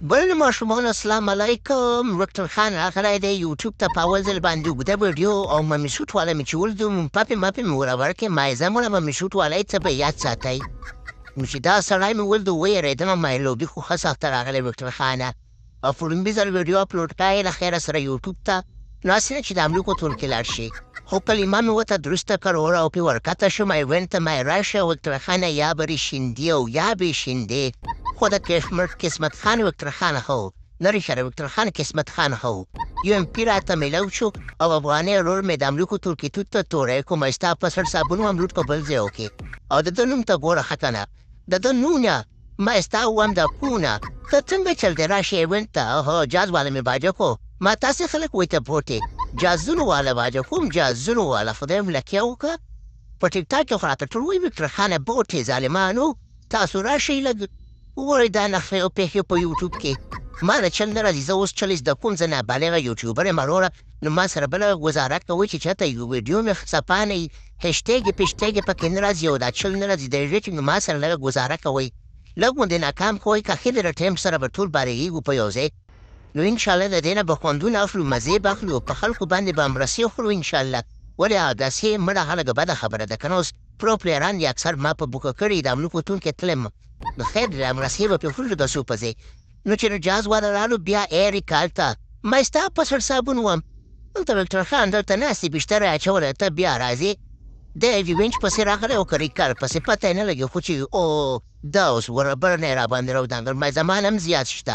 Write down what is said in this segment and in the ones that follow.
بل ماشومان اسلام علیکم ډاکټر خان هغه دی یوټیوب ته په اول ځل باندې اوږده ویډیو او ممې شوټ والا مې چې ولدم پاپې ماپې مې ورورکې مایزه مونه ممې شوټ والی څه په یاد ساتئ نو چې دا سړی مې ولد ویرېدم مې لوبي خو ښه سخته راغلی ډاکټر خانه او فلمبي ځل ویډیو اپلوډ کړی له خیره سره یوټیوب ته نو هسې نه چې د امریکو تول کې لاړ شي خو کلمه مې ورته درسته کړه او پې ورکته شوم ایونت ته مې راشه ډاکټر خانه یا به رې شیندې او یا به یې شیندې خودت قسمت خان وکتر خان خو نری شر وکتر خان قسمت خان خو یو ام پی راته میلاو شو او افغاني رور مې د امریکو ترکی توت ته تورې کوم ستا په سر صابون هم لوټ کو بل ځای وکي او د دنوم ته ګوره خکنه د دنونه ما ستا وام د پونه ته څنګه چل دی راشي ایونت ته هو جاز والا مې باجه کو ما تاسې خلک وې ته بوټي جازونو والا باجه کوم جازونو والا خدای مې لکه وکړه په ټیک ټاک خو راته ټول وې وکړه خانه بوټي ظالمانو تاسو راشي لګ وګورئ دا نقشې او پیښې په یوټیوب کې ما نه چل نه راځي زه اوس چلیس د کوم ځای نابالغه یوټیوبر یم وروره نو ما سره بله ګزاره کوئ چې چاته یو ویډیو مې څپانئ هشتګې پشتګې پکې نه راځي او دا چل نه راځي د ریټینګ ما سره لږه ګزاره کوئ لږ غوندې ناکام کوئ که ښه ډېره ټایم سره به ټول بارېږو په یو ځای نو انشاءالله د دې نه به خوندونه اخلو مزې به اخلو په خلکو باندې به مرسې وخورو انشاءالله ولې داسې مړه هلکه بده خبره ده که نه اوس پرو پلیران یې اکثر ما په بوکه کړي د املوکو تون کې تلم خیر مناسبه په فروټو د سو پځي نو چې نو جاز ورانو بیا ایری کالتا ما ستا په سر صابون وم دلته ډاکټر خان دلته ناستې بشتره اچوله ته بیا راځې د وینچ پسې راغلی او که ریکار پسې پته نه لګي خو چې او دا اوس وربر نه راباندې راودانګل ما زمان هم زیات شته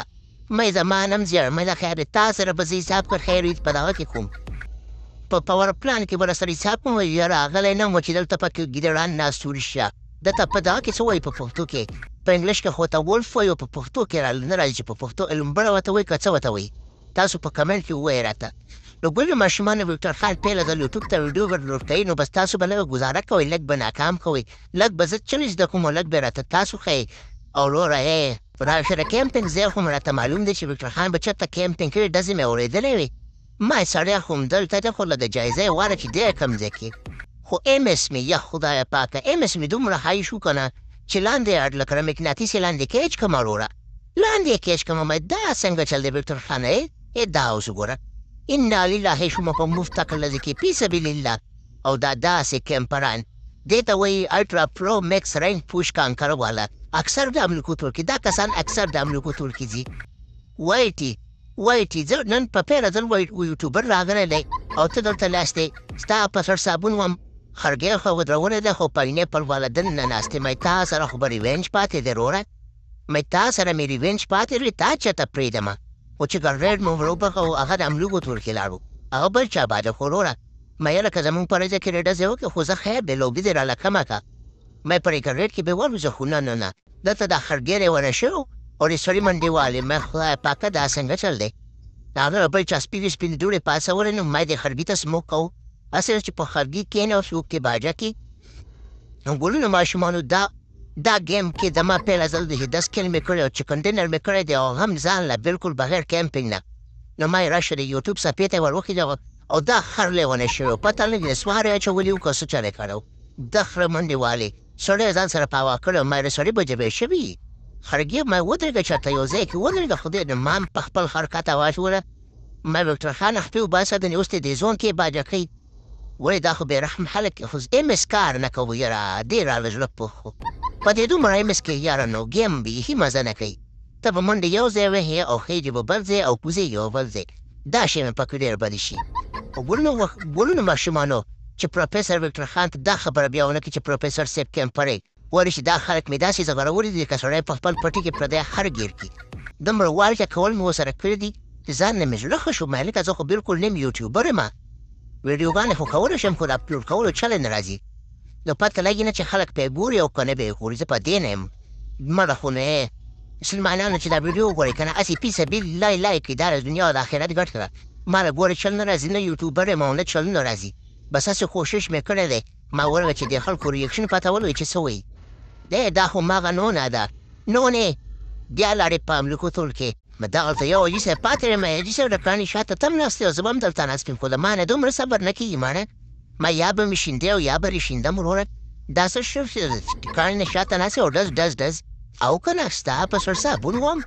ما زمان هم زیات ما خیر تا سره به زه حساب کړ خیر هېڅ په دغه کې کوم په پاور پلان کې به سره حساب کوم یا راغلی نه وم چې دلته پکې ګیدړان ناستور شه دته په دغه کې څه وایي په پښتو کې په انګلیش کې هوتا وولف وایي او په پښتو کې را نه راځي چې په پښتو لومبړه وته وایي که څه وته وایي تاسو په کمنټ کې ووایئ راته نو ګلې ماشومانو ویکټر خان پیله ځل یوټیوب ته ویډیو ورلوډ کوي نو بس تاسو به لږه ګزاره کوئ لږ به ناکام کوئ لږ به زه چل زده کوم او لږ به راته تاسو ښیي او وروره یې راشره کیمپینګ ځای خو راته معلوم دی چې ویکټر خان به چېرته کیمپینګ کوي ډزې مې اورېدلی وي ما سړی خو همدلته دی خو له د جایزې غوره چې ډېر کم ځای کې خو ایم ایس مې یخ خدایه پاکه ایم ایس مې دومره هایي شو که نه چې لاندې اړ لکه مقناطیسي لاندې کېچ کوم وروره لاندې کېچ کوم دا څنګه چل دی وکټر خانه یې دا اوس وګوره ان لله شما په مفتق الذي کې په سبيل الله او دا داسې کمپران دې ته وایي الټرا پرو میکس رین پوش کانکر والا اکثر د امریکو ترکی دا کسان اکثر د امریکو ترکی دي وایټي وایټي زه نن په پیره ځل وایټ یوټیوبر راغلی دی او ته دلته ناست دی ستا په سر صابون وم خرګې خو ودرونه ده خو پرینې پر والدن نه ناستې مې تا سره خو به ریونج پاتې دی وروره مې تا سره مې ریونج پاتې دی تا چېرته پرېږدمه خو چې ګرډ مو وروبخه او هغه د املوګو تور کې لاړو هغه بل چا باده خو وروره مې لکه زمونږ په رځه کې ډزې وکړې خو زه خیر دی لوبي دې راله کمه کړه مې پرې ګرډ کې به والوزه خو نه نه نه دلته دا خرګېرې ونه شو او ریسوري منډیوالې مې خدای پاکه دا څنګه چل دی د هغه بل چا سپینې سپینې دوړې پاسولې نو مې د خرګي ته سموک کوو هسې چې په خرګي کښېني او څوک کې باجه کې ګلونو ماشومانو دا دا ګیم کې زما پیل ازل د هدس کلمې کړی او چې کنټینر مې کړی دی او هم ځان له بالکل بغیر کیمپینګ نه نو ما یې راشه د یوټیوب څپې ته ور وښېدغه او دا خر لیونی شوی پته نه دی سوار یې اچولي وو که څه چل یې کړی دا خره منډې والې سړی ځان سره پاوا کړی او ما یې سړی بجبې شوي خرګي ما ودرېږه چاته یو ځای کې ودرېږه خدای دې ما هم په خپل حرکت واچوله ما وکتر خان خپې وباسه د نیوستې دې زون کې باجکۍ Goeiedag op Berg, halk ons MSK na kovira dira vezlopo. Pa de dumra MSK yara no gembi himazana kai. ته به منډه یو ځای وهې او خېجې به بل ځای او کوزې یو بل ځای دا شی مې پکې ډېر بد شي ګلونو وخ... ګلونو ماشومانو چې پروفیسور وکټر خان ته دا خبره بیا ونه کړي چې پروفیسور سیب کمپرې وایي چې دا خلک مې داسې زغروري دي که سړی په خپل پټي کې پردی هر ګیر کړي دومره والټه کول مې ورسره کړي دي چې ځان نه مې زړه ښه شو مې هلکه زه خو بالکل نیم یوټیوبر یم ویډیوګانې خو کولی شم خو د اپلوډ کولو چلی نه راځي نو پته لګي نه چې خلک پې ګوري او که نه به یې ګوري زه په دې نه یم مړه خو نه یې مسلمانانو چې دا ویډیو وګورئ که نه هسې فی سبیل الله الله یې کړي دا د دنیا او د آخرت ګټ کړه ما له ګوره چل نه راځي نه یوټیوبر یم او نه چل نه راځي بس هسې کوشش مې کړی دی ما وویل چې د خلکو ریکشن پتول وي چې څه وایي دی دا خو هماغه نونه ده نونې بیا لاړې په امریکو تول کې ما دغلته یو عجیسه پاتره مې عجیسه ډکانې شاته تم ناست یو زه به هم دلته ناست یم خو د ما نه دومره صبر نه کېږي ماړه ما یا به مې شیندې او یا به رې شیندم وروره دا څه شف ډکانې نه شاته ناست یو ډز ډز ډز او که نه ستا په سر صابون وم